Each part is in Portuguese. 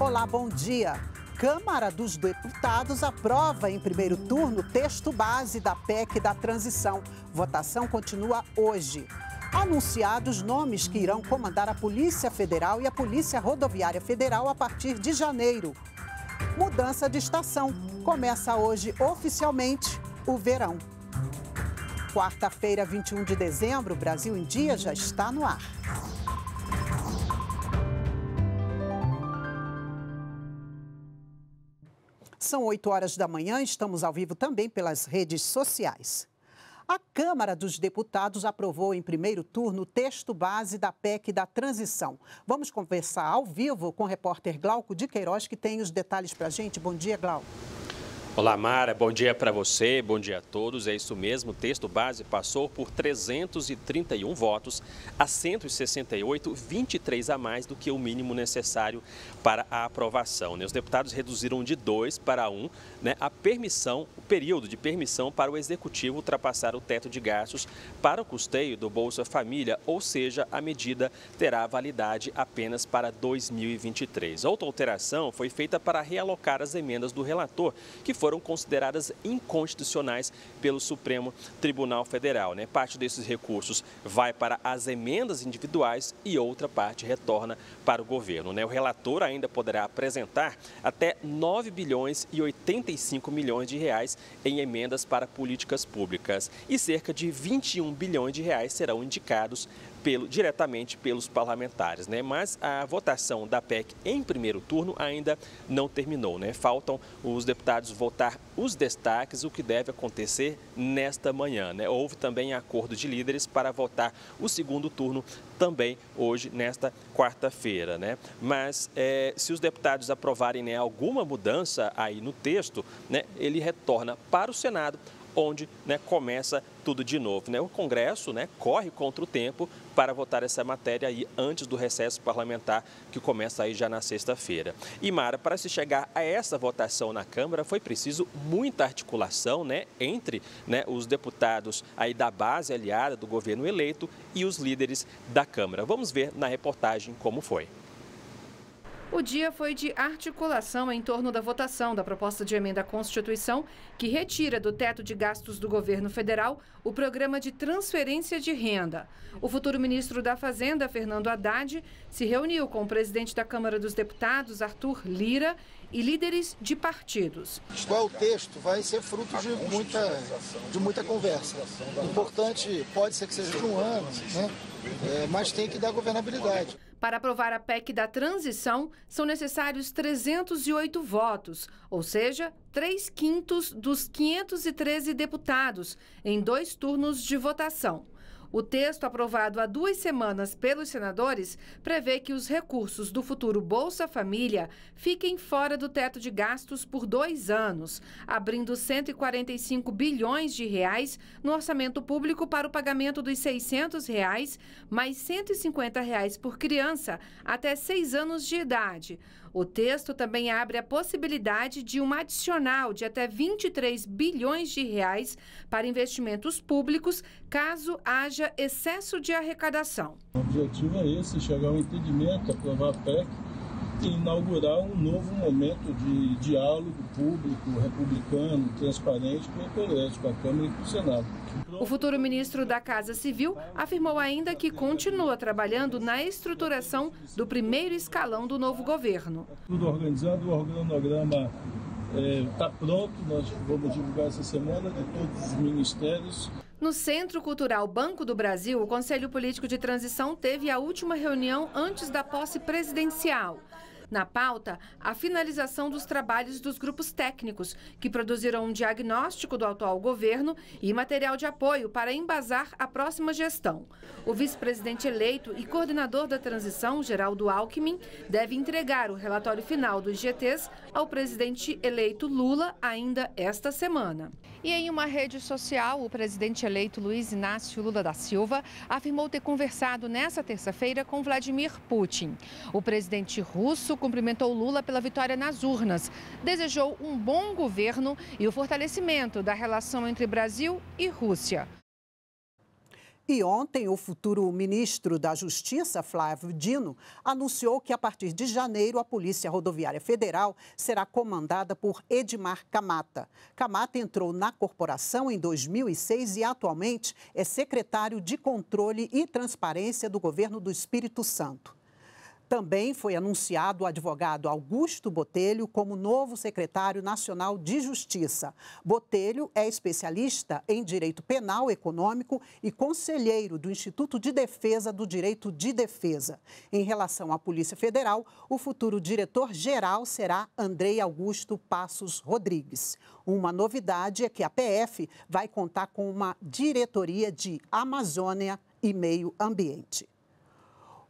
Olá, bom dia. Câmara dos Deputados aprova em primeiro turno texto base da PEC da transição. Votação continua hoje. Anunciados nomes que irão comandar a Polícia Federal e a Polícia Rodoviária Federal a partir de janeiro. Mudança de estação. Começa hoje oficialmente o verão. Quarta-feira, 21 de dezembro, Brasil em Dia já está no ar. São 8 horas da manhã, estamos ao vivo também pelas redes sociais. A Câmara dos Deputados aprovou em primeiro turno o texto base da PEC da transição. Vamos conversar ao vivo com o repórter Glauco de Queiroz, que tem os detalhes para a gente. Bom dia, Glauco. Olá, Mara. Bom dia para você, bom dia a todos. É isso mesmo, o texto base passou por 331 votos a 168, 23 a mais do que o mínimo necessário para a aprovação. Né? Os deputados reduziram de 2 para 1 um, né, a permissão período de permissão para o executivo ultrapassar o teto de gastos para o custeio do Bolsa Família, ou seja, a medida terá validade apenas para 2023. Outra alteração foi feita para realocar as emendas do relator, que foram consideradas inconstitucionais pelo Supremo Tribunal Federal. Né? Parte desses recursos vai para as emendas individuais e outra parte retorna para o governo. Né? O relator ainda poderá apresentar até 9 bilhões e 85 milhões de reais em emendas para políticas públicas e cerca de 21 bilhões de reais serão indicados pelo, diretamente pelos parlamentares. Né? Mas a votação da PEC em primeiro turno ainda não terminou. Né? Faltam os deputados votar os destaques, o que deve acontecer nesta manhã. Né? Houve também acordo de líderes para votar o segundo turno também hoje, nesta quarta-feira. Né? Mas é, se os deputados aprovarem né, alguma mudança aí no texto, né, ele retorna para o Senado, onde né, começa tudo de novo. Né? O Congresso né, corre contra o tempo para votar essa matéria aí antes do recesso parlamentar que começa aí já na sexta-feira. E Mara, para se chegar a essa votação na Câmara foi preciso muita articulação, né, entre né, os deputados aí da base aliada do governo eleito e os líderes da Câmara. Vamos ver na reportagem como foi. O dia foi de articulação em torno da votação da proposta de emenda à Constituição que retira do teto de gastos do governo federal o programa de transferência de renda. O futuro ministro da Fazenda, Fernando Haddad, se reuniu com o presidente da Câmara dos Deputados, Arthur Lira, e líderes de partidos. Qual o texto vai ser fruto de muita, de muita conversa. Importante, pode ser que seja de um ano, né? É, mas tem que dar governabilidade. Para aprovar a PEC da transição, são necessários 308 votos, ou seja, 3 quintos dos 513 deputados, em dois turnos de votação. O texto aprovado há duas semanas pelos senadores prevê que os recursos do futuro Bolsa Família fiquem fora do teto de gastos por dois anos, abrindo 145 bilhões de reais no orçamento público para o pagamento dos 600 reais mais 150 reais por criança até seis anos de idade. O texto também abre a possibilidade de um adicional de até 23 bilhões de reais para investimentos públicos, caso haja excesso de arrecadação. O objetivo é esse, chegar ao entendimento, aprovar a PEC inaugurar um novo momento de diálogo público, republicano, transparente com o Congresso, com a Câmara e com o Senado. O futuro ministro da Casa Civil afirmou ainda que continua trabalhando na estruturação do primeiro escalão do novo governo. Tudo organizado, o organograma está eh, é, pronto, nós vamos divulgar essa semana de todos os ministérios. No Centro Cultural Banco do Brasil, o Conselho Político de Transição teve a última reunião antes da posse presidencial. Na pauta, a finalização dos trabalhos dos grupos técnicos, que produzirão um diagnóstico do atual governo e material de apoio para embasar a próxima gestão. O vice-presidente eleito e coordenador da transição, Geraldo Alckmin, deve entregar o relatório final dos GTs ao presidente eleito Lula ainda esta semana. E em uma rede social, o presidente eleito Luiz Inácio Lula da Silva afirmou ter conversado nesta terça-feira com Vladimir Putin. O presidente russo cumprimentou Lula pela vitória nas urnas, desejou um bom governo e o fortalecimento da relação entre Brasil e Rússia. E ontem, o futuro ministro da Justiça, Flávio Dino, anunciou que a partir de janeiro a Polícia Rodoviária Federal será comandada por Edmar Camata. Camata entrou na corporação em 2006 e atualmente é secretário de Controle e Transparência do governo do Espírito Santo. Também foi anunciado o advogado Augusto Botelho como novo secretário nacional de Justiça. Botelho é especialista em direito penal econômico e conselheiro do Instituto de Defesa do Direito de Defesa. Em relação à Polícia Federal, o futuro diretor-geral será Andrei Augusto Passos Rodrigues. Uma novidade é que a PF vai contar com uma diretoria de Amazônia e Meio Ambiente.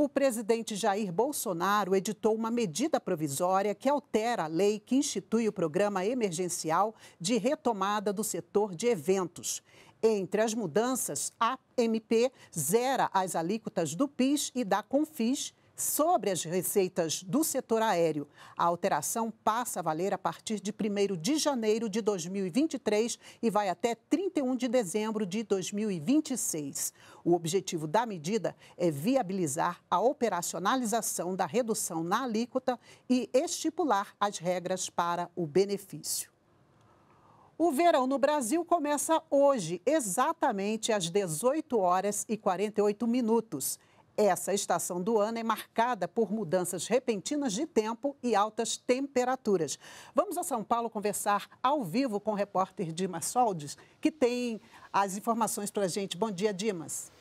O presidente Jair Bolsonaro editou uma medida provisória que altera a lei que institui o programa emergencial de retomada do setor de eventos. Entre as mudanças, a MP zera as alíquotas do PIS e da CONFIS sobre as receitas do setor aéreo. A alteração passa a valer a partir de 1 de janeiro de 2023 e vai até 31 de dezembro de 2026. O objetivo da medida é viabilizar a operacionalização da redução na alíquota e estipular as regras para o benefício. O verão no Brasil começa hoje, exatamente às 18 horas e 48 minutos. Essa estação do ano é marcada por mudanças repentinas de tempo e altas temperaturas. Vamos a São Paulo conversar ao vivo com o repórter Dimas Soldes, que tem as informações para a gente. Bom dia, Dimas.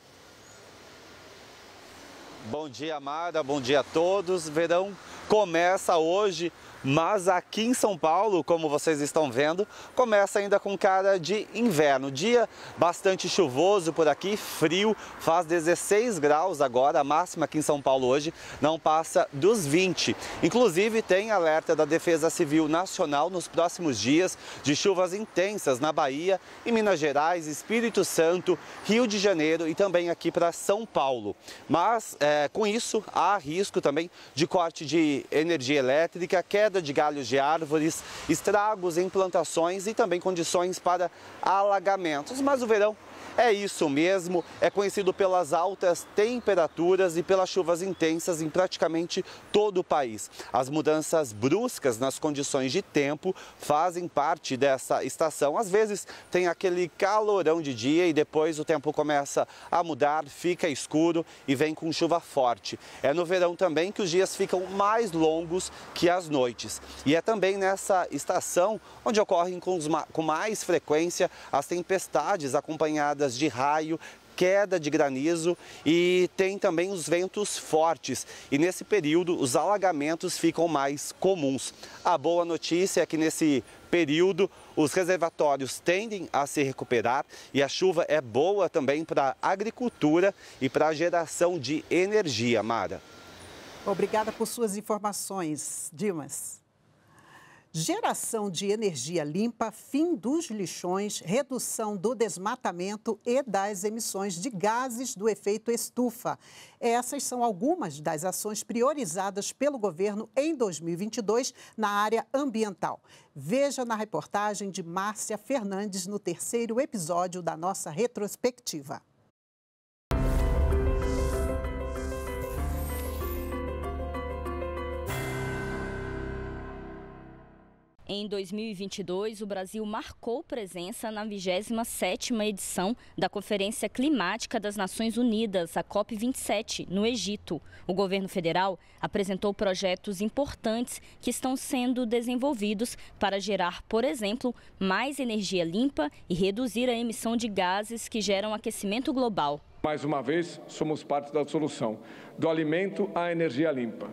Bom dia, Amada. Bom dia a todos. Verão começa hoje mas aqui em São Paulo, como vocês estão vendo, começa ainda com cara de inverno. Dia bastante chuvoso por aqui, frio, faz 16 graus agora, a máxima aqui em São Paulo hoje não passa dos 20. Inclusive tem alerta da Defesa Civil Nacional nos próximos dias de chuvas intensas na Bahia, em Minas Gerais, Espírito Santo, Rio de Janeiro e também aqui para São Paulo. Mas é, com isso há risco também de corte de energia elétrica, queda queda de galhos de árvores, estragos em plantações e também condições para alagamentos. Mas o verão é isso mesmo, é conhecido pelas altas temperaturas e pelas chuvas intensas em praticamente todo o país. As mudanças bruscas nas condições de tempo fazem parte dessa estação. Às vezes tem aquele calorão de dia e depois o tempo começa a mudar, fica escuro e vem com chuva forte. É no verão também que os dias ficam mais longos que as noites. E é também nessa estação onde ocorrem com, mais frequência as tempestades acompanhadas de raio, queda de granizo e tem também os ventos fortes. E nesse período, os alagamentos ficam mais comuns. A boa notícia é que nesse período, os reservatórios tendem a se recuperar e a chuva é boa também para a agricultura e para a geração de energia, Mara. Obrigada por suas informações, Dimas. Geração de energia limpa, fim dos lixões, redução do desmatamento e das emissões de gases do efeito estufa. Essas são algumas das ações priorizadas pelo governo em 2022 na área ambiental. Veja na reportagem de Márcia Fernandes no terceiro episódio da nossa retrospectiva. Em 2022, o Brasil marcou presença na 27ª edição da Conferência Climática das Nações Unidas, a COP27, no Egito. O governo federal apresentou projetos importantes que estão sendo desenvolvidos para gerar, por exemplo, mais energia limpa e reduzir a emissão de gases que geram aquecimento global. Mais uma vez, somos parte da solução, do alimento à energia limpa.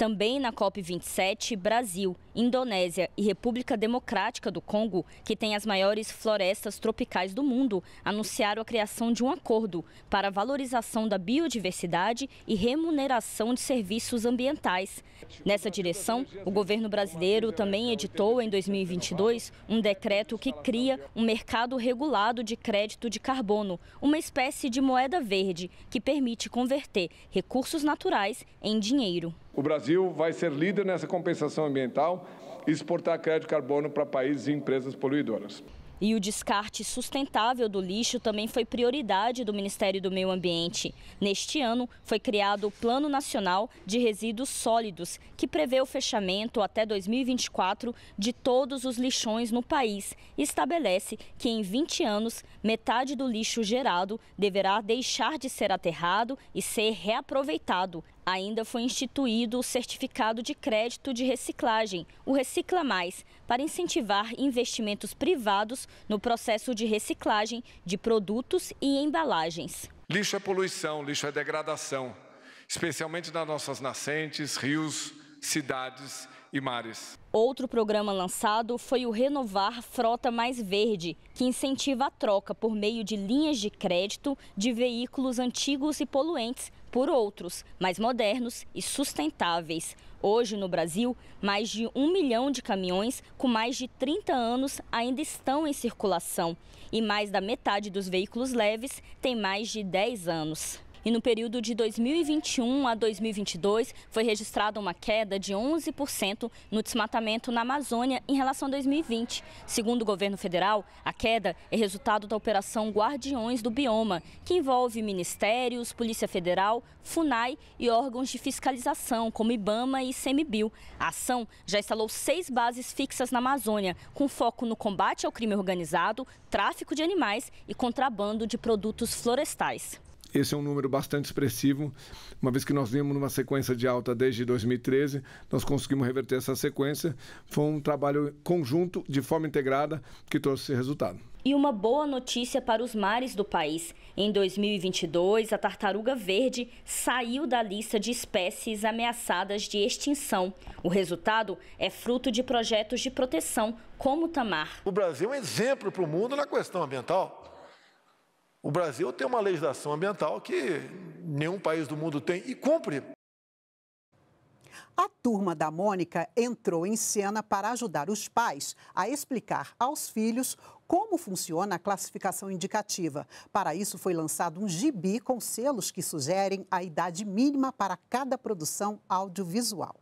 Também na COP27, Brasil, Indonésia e República Democrática do Congo, que tem as maiores florestas tropicais do mundo, anunciaram a criação de um acordo para valorização da biodiversidade e remuneração de serviços ambientais. Nessa direção, o governo brasileiro também editou em 2022 um decreto que cria um mercado regulado de crédito de carbono, uma espécie de moeda verde que permite converter recursos naturais em dinheiro. O Brasil vai ser líder nessa compensação ambiental e exportar crédito de carbono para países e empresas poluidoras. E o descarte sustentável do lixo também foi prioridade do Ministério do Meio Ambiente. Neste ano, foi criado o Plano Nacional de Resíduos Sólidos, que prevê o fechamento até 2024 de todos os lixões no país e estabelece que em 20 anos, metade do lixo gerado deverá deixar de ser aterrado e ser reaproveitado. Ainda foi instituído o certificado de crédito de reciclagem, o Recicla Mais, para incentivar investimentos privados no processo de reciclagem de produtos e embalagens. Lixo é poluição, lixo é degradação, especialmente nas nossas nascentes, rios, cidades e mares. Outro programa lançado foi o Renovar Frota Mais Verde, que incentiva a troca por meio de linhas de crédito de veículos antigos e poluentes por outros mais modernos e sustentáveis. Hoje, no Brasil, mais de um milhão de caminhões com mais de 30 anos ainda estão em circulação e mais da metade dos veículos leves tem mais de 10 anos. E no período de 2021 a 2022, foi registrada uma queda de 11% no desmatamento na Amazônia em relação a 2020. Segundo o governo federal, a queda é resultado da Operação Guardiões do Bioma, que envolve ministérios, Polícia Federal, FUNAI e órgãos de fiscalização, como IBAMA e ICMBio. A ação já instalou seis bases fixas na Amazônia, com foco no combate ao crime organizado, tráfico de animais e contrabando de produtos florestais esse é um número bastante expressivo, uma vez que nós vimos numa sequência de alta desde 2013, nós conseguimos reverter essa sequência. Foi um trabalho conjunto, de forma integrada, que trouxe esse resultado. E uma boa notícia para os mares do país. Em 2022, a tartaruga verde saiu da lista de espécies ameaçadas de extinção. O resultado é fruto de projetos de proteção, como o Tamar. O Brasil é um exemplo para o mundo na questão ambiental. O Brasil tem uma legislação ambiental que nenhum país do mundo tem e cumpre. A turma da Mônica entrou em cena para ajudar os pais a explicar aos filhos como funciona a classificação indicativa. Para isso, foi lançado um gibi com selos que sugerem a idade mínima para cada produção audiovisual.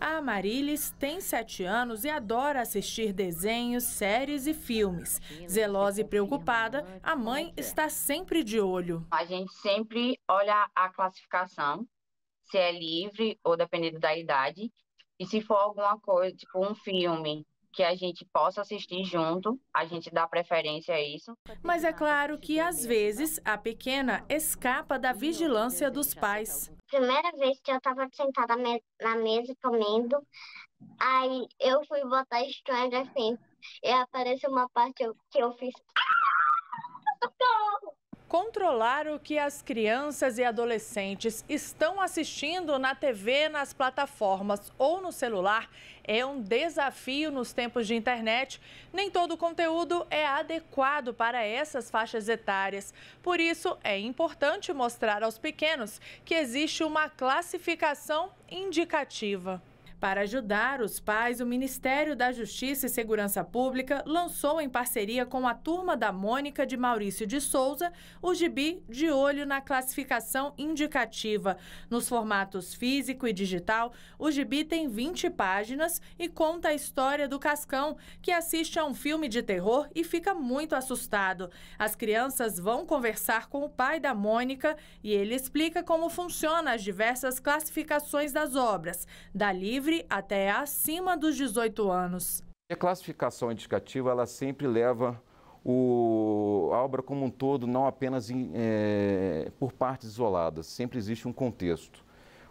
A Marilis tem sete anos e adora assistir desenhos, séries e filmes. Zelosa e preocupada, a é mãe é? está sempre de olho. A gente sempre olha a classificação, se é livre ou dependendo da idade. E se for alguma coisa, tipo um filme que a gente possa assistir junto, a gente dá preferência a isso. Mas é claro que às vezes a pequena escapa da vigilância dos pais. Primeira vez que eu estava sentada na mesa comendo, aí eu fui botar estranho assim, e apareceu uma parte que eu fiz controlar o que as crianças e adolescentes estão assistindo na TV, nas plataformas ou no celular é um desafio nos tempos de internet. Nem todo o conteúdo é adequado para essas faixas etárias. Por isso, é importante mostrar aos pequenos que existe uma classificação indicativa. Para ajudar os pais, o Ministério da Justiça e Segurança Pública lançou em parceria com a Turma da Mônica de Maurício de Souza o gibi De Olho na Classificação Indicativa. Nos formatos físico e digital, o gibi tem 20 páginas e conta a história do Cascão, que assiste a um filme de terror e fica muito assustado. As crianças vão conversar com o pai da Mônica e ele explica como funciona as diversas classificações das obras, da livre livre até acima dos 18 anos. A classificação indicativa ela sempre leva o, a obra como um todo, não apenas em, é, por partes isoladas, sempre existe um contexto.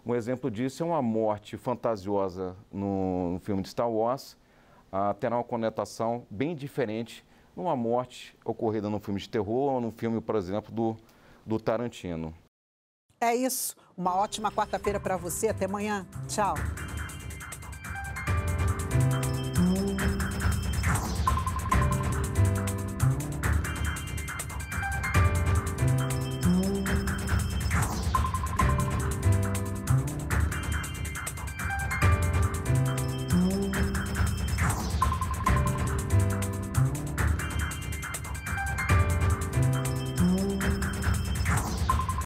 Um exemplo disso é uma morte fantasiosa no, no filme de Star Wars, a, terá uma conotação bem diferente numa morte ocorrida num filme de terror ou num filme, por exemplo, do, do Tarantino. É isso. Uma ótima quarta-feira para você. Até amanhã. Tchau.